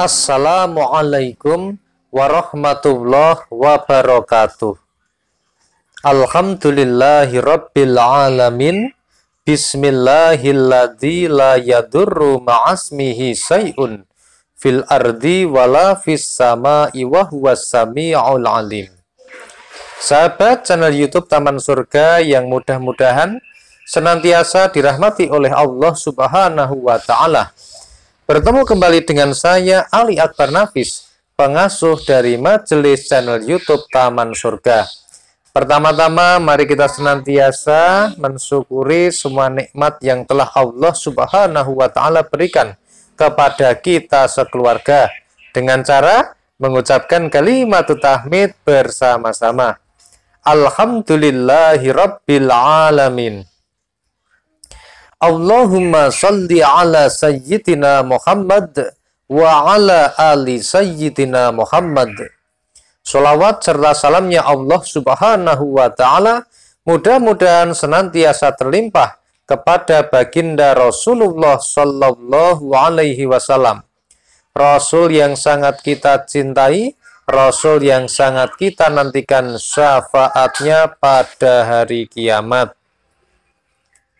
Assalamualaikum warahmatullahi wabarakatuh. Alhamdulillahi rabbil alamin. Bismillahilladzi la yadurru ma'asmihi say'un fil ardi wala fis sama'i wa huwa sami'ul alim. Sahabat channel YouTube Taman Surga yang mudah-mudahan senantiasa dirahmati oleh Allah Subhanahu wa taala Bertemu kembali dengan saya Ali Akbar Nafis, pengasuh dari majelis channel YouTube Taman Surga. Pertama-tama mari kita senantiasa mensyukuri semua nikmat yang telah Allah Subhanahu wa taala berikan kepada kita sekeluarga dengan cara mengucapkan kalimat tahmid bersama-sama. Alhamdulillahirabbil alamin. Allahumma salli ala sayyidina Muhammad wa ala ali sayyidina Muhammad. Salawat serta salamnya Allah subhanahu wa ta'ala mudah-mudahan senantiasa terlimpah kepada baginda Rasulullah Sallallahu Alaihi Wasallam. Rasul yang sangat kita cintai, Rasul yang sangat kita nantikan syafaatnya pada hari kiamat.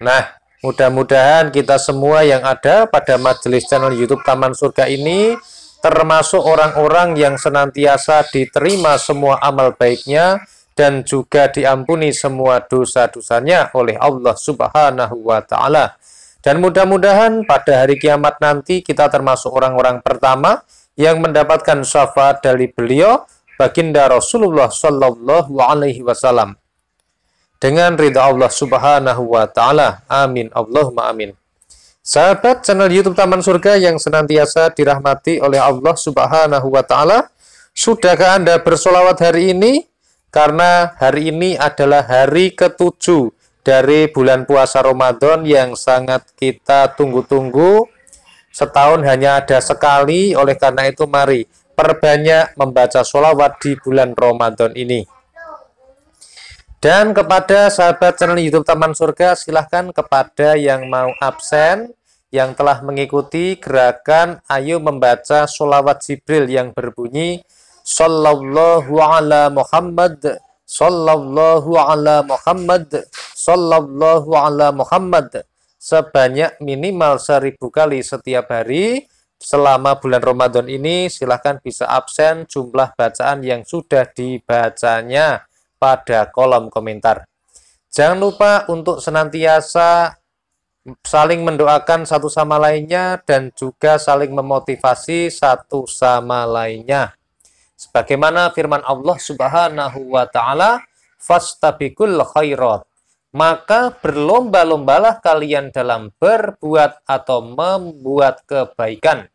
Nah, Mudah-mudahan kita semua yang ada pada majelis channel YouTube Taman Surga ini termasuk orang-orang yang senantiasa diterima semua amal baiknya dan juga diampuni semua dosa-dosanya oleh Allah Subhanahu wa taala. Dan mudah-mudahan pada hari kiamat nanti kita termasuk orang-orang pertama yang mendapatkan syafaat dari beliau baginda Rasulullah Shallallahu alaihi wasallam dengan ridha Allah Subhanahu wa taala. Amin. Allahumma amin. Sahabat channel YouTube Taman Surga yang senantiasa dirahmati oleh Allah Subhanahu wa taala, sudahkah Anda bersolawat hari ini? Karena hari ini adalah hari ketujuh dari bulan puasa Ramadan yang sangat kita tunggu-tunggu. Setahun hanya ada sekali, oleh karena itu mari perbanyak membaca solawat di bulan Ramadan ini. Dan kepada sahabat channel YouTube Taman Surga, silahkan kepada yang mau absen, yang telah mengikuti gerakan Ayo Membaca sholawat Jibril yang berbunyi Sallallahu ala Muhammad, Sallallahu ala Muhammad, Sallallahu ala Muhammad sebanyak minimal seribu kali setiap hari selama bulan Ramadan ini silahkan bisa absen jumlah bacaan yang sudah dibacanya pada kolom komentar. Jangan lupa untuk senantiasa saling mendoakan satu sama lainnya dan juga saling memotivasi satu sama lainnya. Sebagaimana firman Allah Subhanahu wa taala, "Fastabiqul khairat." Maka berlomba-lombalah kalian dalam berbuat atau membuat kebaikan.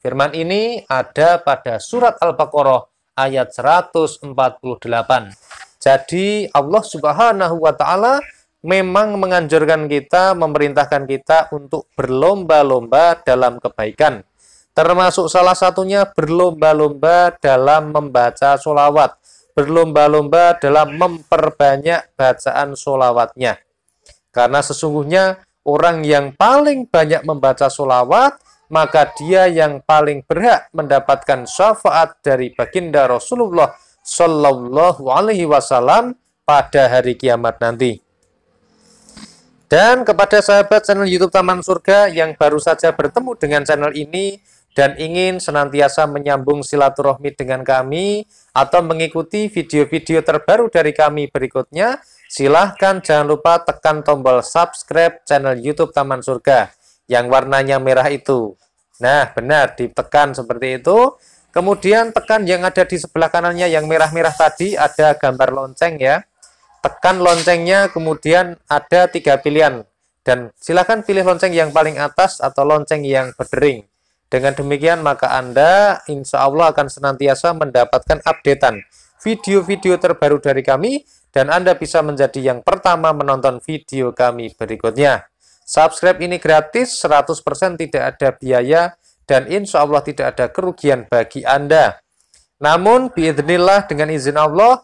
Firman ini ada pada surat Al-Baqarah ayat 148. Jadi Allah Subhanahu wa taala memang menganjurkan kita, memerintahkan kita untuk berlomba-lomba dalam kebaikan. Termasuk salah satunya berlomba-lomba dalam membaca sholawat, Berlomba-lomba dalam memperbanyak bacaan sholawatnya. Karena sesungguhnya orang yang paling banyak membaca sholawat, maka dia yang paling berhak mendapatkan syafaat dari baginda Rasulullah Shallallahu Alaihi Wasallam pada hari kiamat nanti. Dan kepada sahabat channel YouTube Taman Surga yang baru saja bertemu dengan channel ini dan ingin senantiasa menyambung silaturahmi dengan kami atau mengikuti video-video terbaru dari kami berikutnya, silahkan jangan lupa tekan tombol subscribe channel YouTube Taman Surga yang warnanya merah itu. Nah, benar, ditekan seperti itu Kemudian tekan yang ada di sebelah kanannya yang merah-merah tadi ada gambar lonceng ya. Tekan loncengnya kemudian ada tiga pilihan. Dan silakan pilih lonceng yang paling atas atau lonceng yang berdering. Dengan demikian maka Anda insya Allah akan senantiasa mendapatkan updatean video-video terbaru dari kami dan Anda bisa menjadi yang pertama menonton video kami berikutnya. Subscribe ini gratis, 100% tidak ada biaya dan insya Allah tidak ada kerugian bagi Anda. Namun, biiznillah dengan izin Allah,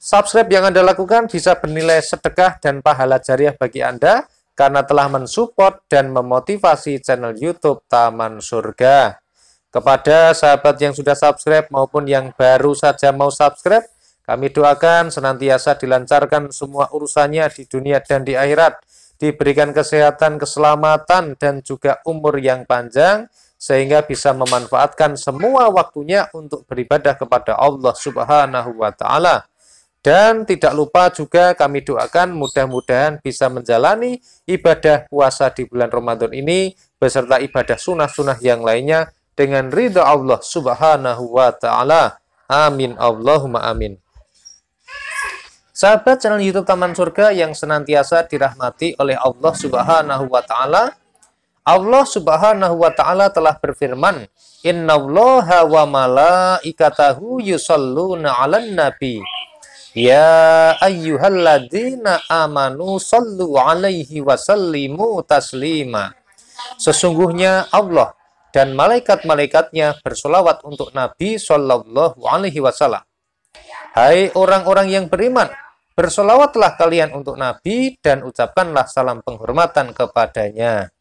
subscribe yang Anda lakukan bisa bernilai sedekah dan pahala jariah bagi Anda karena telah mensupport dan memotivasi channel YouTube Taman Surga. Kepada sahabat yang sudah subscribe maupun yang baru saja mau subscribe, kami doakan senantiasa dilancarkan semua urusannya di dunia dan di akhirat, diberikan kesehatan, keselamatan, dan juga umur yang panjang, sehingga bisa memanfaatkan semua waktunya untuk beribadah kepada Allah Subhanahu wa taala. Dan tidak lupa juga kami doakan mudah-mudahan bisa menjalani ibadah puasa di bulan Ramadan ini beserta ibadah sunnah-sunnah yang lainnya dengan ridha Allah Subhanahu wa taala. Amin Allahumma amin. Sahabat channel YouTube Taman Surga yang senantiasa dirahmati oleh Allah Subhanahu wa taala, Allah Subhanahu wa taala telah berfirman, "Innallaha wa malaikatahu yusalluna 'alan nabi." Ya ayyuhalladzina amanu sallu alaihi wa sallimu taslima. Sesungguhnya Allah dan malaikat-malaikatnya bersolawat untuk Nabi Shallallahu Alaihi Wasallam. Hai orang-orang yang beriman, bersolawatlah kalian untuk Nabi dan ucapkanlah salam penghormatan kepadanya.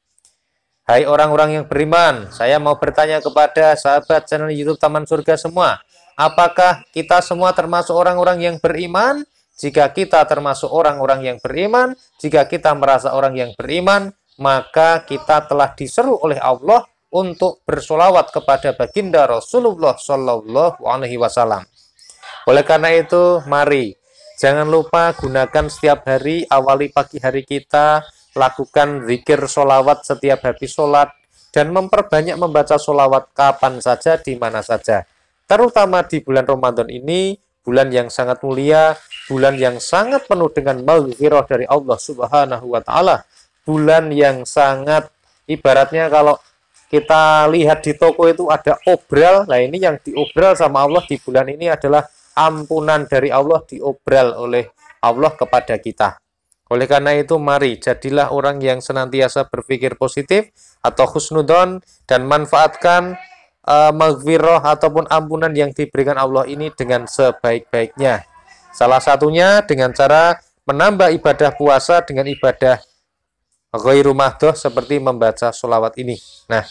Hai orang-orang yang beriman, saya mau bertanya kepada sahabat channel YouTube Taman Surga semua. Apakah kita semua termasuk orang-orang yang beriman? Jika kita termasuk orang-orang yang beriman, jika kita merasa orang yang beriman, maka kita telah diseru oleh Allah untuk bersolawat kepada baginda Rasulullah Shallallahu Alaihi Wasallam. Oleh karena itu, mari jangan lupa gunakan setiap hari awali pagi hari kita lakukan zikir solawat setiap habis sholat, dan memperbanyak membaca solawat kapan saja, di mana saja. Terutama di bulan Ramadan ini, bulan yang sangat mulia, bulan yang sangat penuh dengan maghfirah dari Allah Subhanahu wa taala, bulan yang sangat ibaratnya kalau kita lihat di toko itu ada obral. Nah, ini yang diobral sama Allah di bulan ini adalah ampunan dari Allah diobral oleh Allah kepada kita. Oleh karena itu, mari jadilah orang yang senantiasa berpikir positif atau husnudon dan manfaatkan uh, maghfirah ataupun ampunan yang diberikan Allah ini dengan sebaik-baiknya. Salah satunya dengan cara menambah ibadah puasa dengan ibadah ghairu mahdoh seperti membaca sholawat ini. Nah,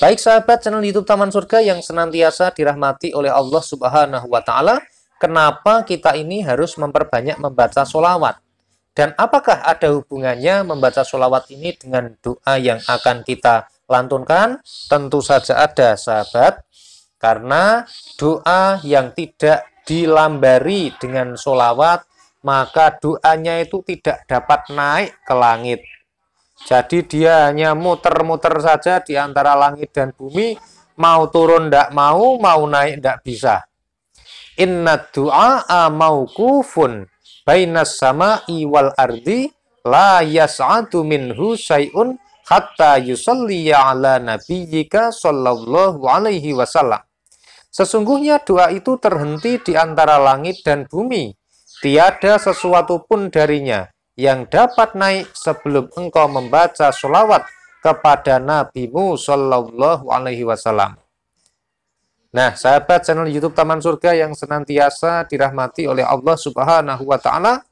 baik sahabat channel YouTube Taman Surga yang senantiasa dirahmati oleh Allah Subhanahu wa taala, kenapa kita ini harus memperbanyak membaca solawat. Dan apakah ada hubungannya membaca solawat ini dengan doa yang akan kita lantunkan? Tentu saja ada, sahabat. Karena doa yang tidak dilambari dengan solawat, maka doanya itu tidak dapat naik ke langit. Jadi dia hanya muter-muter saja di antara langit dan bumi, mau turun tidak mau, mau naik tidak bisa. Inna du'a mauqufun bainas sama'i wal ardi la yas'atu minhu syai'un hatta yusalli ala nabiyyika sallallahu alaihi wasallam. Sesungguhnya doa itu terhenti di antara langit dan bumi. Tiada sesuatu pun darinya yang dapat naik sebelum engkau membaca solawat kepada nabimu sallallahu alaihi wasallam. Nah, sahabat channel YouTube Taman Surga yang senantiasa dirahmati oleh Allah Subhanahu wa taala,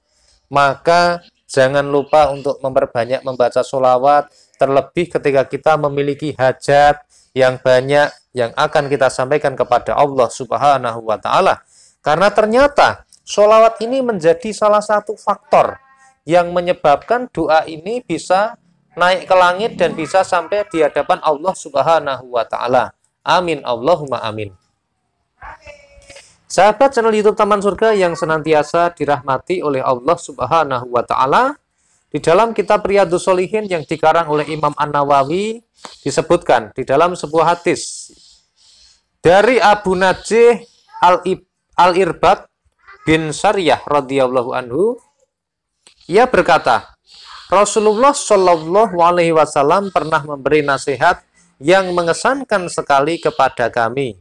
maka jangan lupa untuk memperbanyak membaca sholawat, terlebih ketika kita memiliki hajat yang banyak yang akan kita sampaikan kepada Allah Subhanahu wa taala. Karena ternyata sholawat ini menjadi salah satu faktor yang menyebabkan doa ini bisa naik ke langit dan bisa sampai di hadapan Allah Subhanahu wa taala. Amin, Allahumma amin. Sahabat channel YouTube Taman Surga yang senantiasa dirahmati oleh Allah Subhanahu wa taala, di dalam kitab Riyadhus Shalihin yang dikarang oleh Imam An-Nawawi disebutkan di dalam sebuah hadis dari Abu Najih Al-Irbad bin Sariyah radhiyallahu anhu ia berkata Rasulullah Shallallahu alaihi wasallam pernah memberi nasihat yang mengesankan sekali kepada kami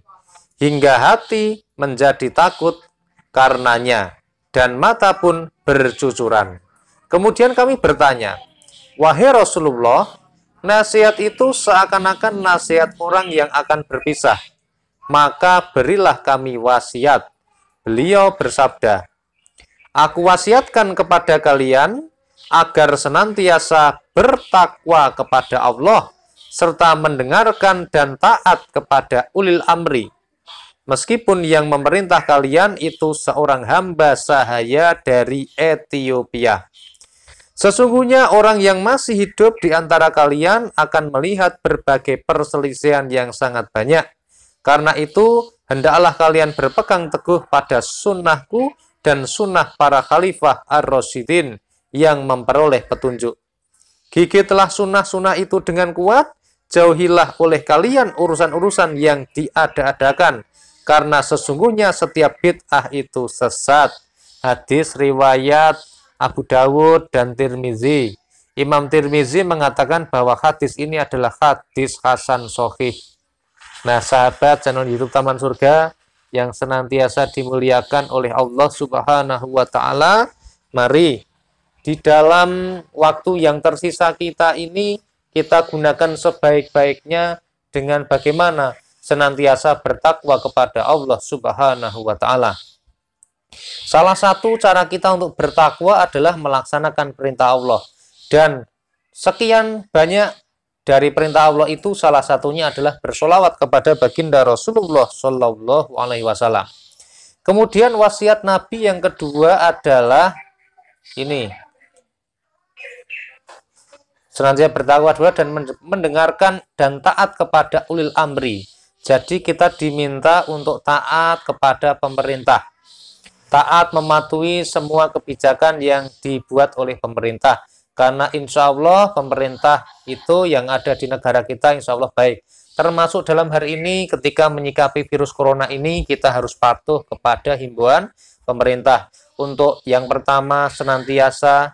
hingga hati menjadi takut karenanya dan mata pun bercucuran. Kemudian kami bertanya, "Wahai Rasulullah, nasihat itu seakan-akan nasihat orang yang akan berpisah. Maka berilah kami wasiat." Beliau bersabda, "Aku wasiatkan kepada kalian agar senantiasa bertakwa kepada Allah serta mendengarkan dan taat kepada ulil amri. Meskipun yang memerintah kalian itu seorang hamba sahaya dari Ethiopia. Sesungguhnya orang yang masih hidup di antara kalian akan melihat berbagai perselisihan yang sangat banyak. Karena itu, hendaklah kalian berpegang teguh pada sunnahku dan sunnah para khalifah ar-Rasidin yang memperoleh petunjuk. Gigitlah sunnah-sunnah itu dengan kuat jauhilah oleh kalian urusan-urusan yang diada-adakan karena sesungguhnya setiap bid'ah itu sesat. Hadis riwayat Abu Dawud dan Tirmizi. Imam Tirmizi mengatakan bahwa hadis ini adalah hadis Hasan Sohih. Nah sahabat channel Youtube Taman Surga yang senantiasa dimuliakan oleh Allah Subhanahu wa Ta'ala, mari di dalam waktu yang tersisa kita ini kita gunakan sebaik-baiknya dengan bagaimana senantiasa bertakwa kepada Allah Subhanahu wa taala. Salah satu cara kita untuk bertakwa adalah melaksanakan perintah Allah dan sekian banyak dari perintah Allah itu salah satunya adalah bersolawat kepada baginda Rasulullah Shallallahu Alaihi Wasallam. Kemudian wasiat Nabi yang kedua adalah ini Senantiasa bertakwa dua dan mendengarkan dan taat kepada ulil amri. Jadi kita diminta untuk taat kepada pemerintah. Taat mematuhi semua kebijakan yang dibuat oleh pemerintah. Karena insya Allah pemerintah itu yang ada di negara kita insya Allah baik. Termasuk dalam hari ini ketika menyikapi virus corona ini kita harus patuh kepada himbauan pemerintah. Untuk yang pertama senantiasa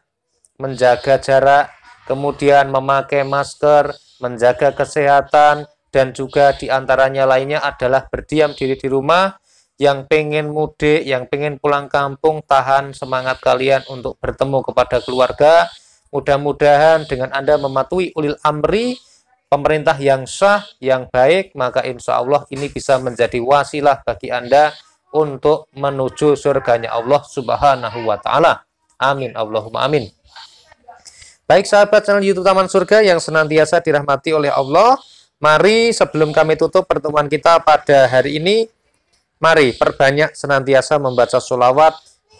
menjaga jarak kemudian memakai masker, menjaga kesehatan, dan juga diantaranya lainnya adalah berdiam diri di rumah, yang pengen mudik, yang pengen pulang kampung, tahan semangat kalian untuk bertemu kepada keluarga. Mudah-mudahan dengan Anda mematuhi ulil amri, pemerintah yang sah, yang baik, maka insya Allah ini bisa menjadi wasilah bagi Anda untuk menuju surganya Allah subhanahu wa ta'ala. Amin. Allahumma amin. Baik sahabat channel YouTube Taman Surga yang senantiasa dirahmati oleh Allah, mari sebelum kami tutup pertemuan kita pada hari ini, mari perbanyak senantiasa membaca sholawat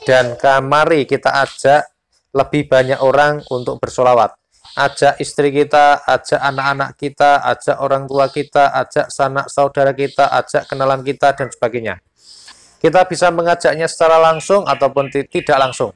dan mari kita ajak lebih banyak orang untuk bersolawat. Ajak istri kita, ajak anak-anak kita, ajak orang tua kita, ajak sanak saudara kita, ajak kenalan kita, dan sebagainya. Kita bisa mengajaknya secara langsung ataupun tidak langsung.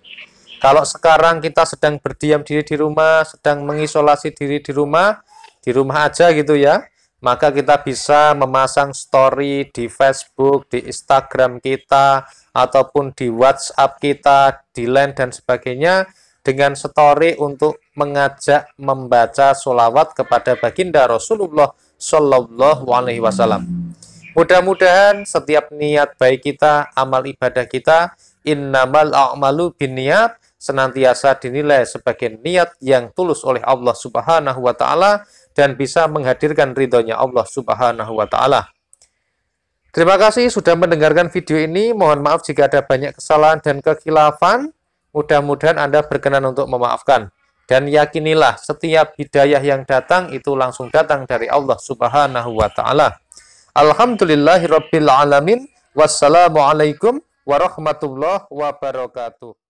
Kalau sekarang kita sedang berdiam diri di rumah, sedang mengisolasi diri di rumah, di rumah aja gitu ya, maka kita bisa memasang story di Facebook, di Instagram kita, ataupun di WhatsApp kita, di LINE dan sebagainya, dengan story untuk mengajak membaca sholawat kepada baginda Rasulullah Shallallahu Alaihi Wasallam. Mudah-mudahan setiap niat baik kita, amal ibadah kita, innamal a'malu bin niat, senantiasa dinilai sebagai niat yang tulus oleh Allah Subhanahu wa taala dan bisa menghadirkan ridhonya Allah Subhanahu wa taala. Terima kasih sudah mendengarkan video ini. Mohon maaf jika ada banyak kesalahan dan kekhilafan. Mudah-mudahan Anda berkenan untuk memaafkan. Dan yakinilah setiap hidayah yang datang itu langsung datang dari Allah Subhanahu wa taala. Alhamdulillahirabbil alamin. Wassalamualaikum warahmatullahi wabarakatuh.